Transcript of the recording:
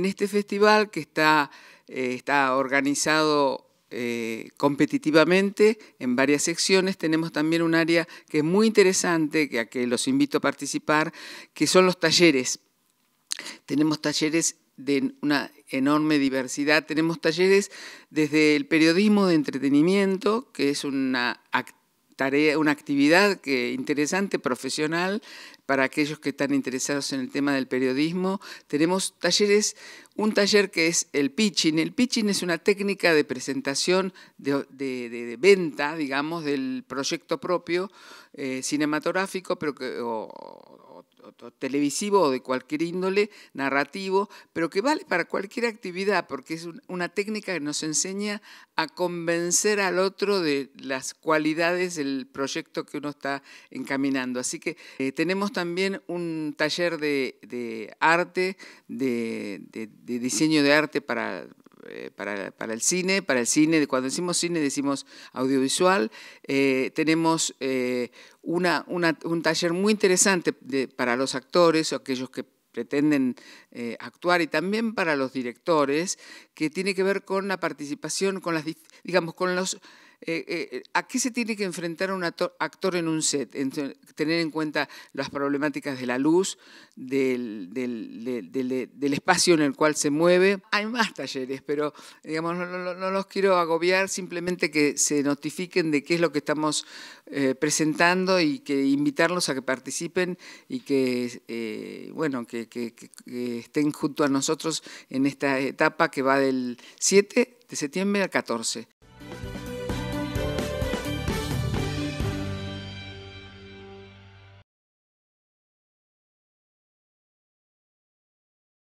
En este festival que está, eh, está organizado eh, competitivamente en varias secciones, tenemos también un área que es muy interesante, que a que los invito a participar, que son los talleres. Tenemos talleres de una enorme diversidad. Tenemos talleres desde el periodismo de entretenimiento, que es una actividad una actividad que, interesante, profesional, para aquellos que están interesados en el tema del periodismo. Tenemos talleres, un taller que es el pitching. El pitching es una técnica de presentación, de, venta, digamos, del proyecto propio eh, cinematográfico, pero que, televisivo o de cualquier índole, narrativo, pero que vale para cualquier actividad, porque es una técnica que nos enseña a convencer al otro de las cualidades del proyecto que uno está encaminando. Así que eh, tenemos también un taller de, arte, de diseño de arte para eh, para, el cine, para el cine, cuando decimos cine decimos audiovisual, eh, tenemos eh, un taller muy interesante para los actores o aquellos que pretenden actuar y también para los directores, que tiene que ver con la participación, con las, digamos, con los eh, eh, eh, ¿a qué se tiene que enfrentar un actor en un set? tener en cuenta las problemáticas de la luz, del, espacio en el cual se mueve. Hay más talleres, pero digamos, no, los quiero agobiar, simplemente que se notifiquen de qué es lo que estamos presentando y que invitarlos a que participen y que, bueno, que estén junto a nosotros en esta etapa que va del 7 de septiembre al 14.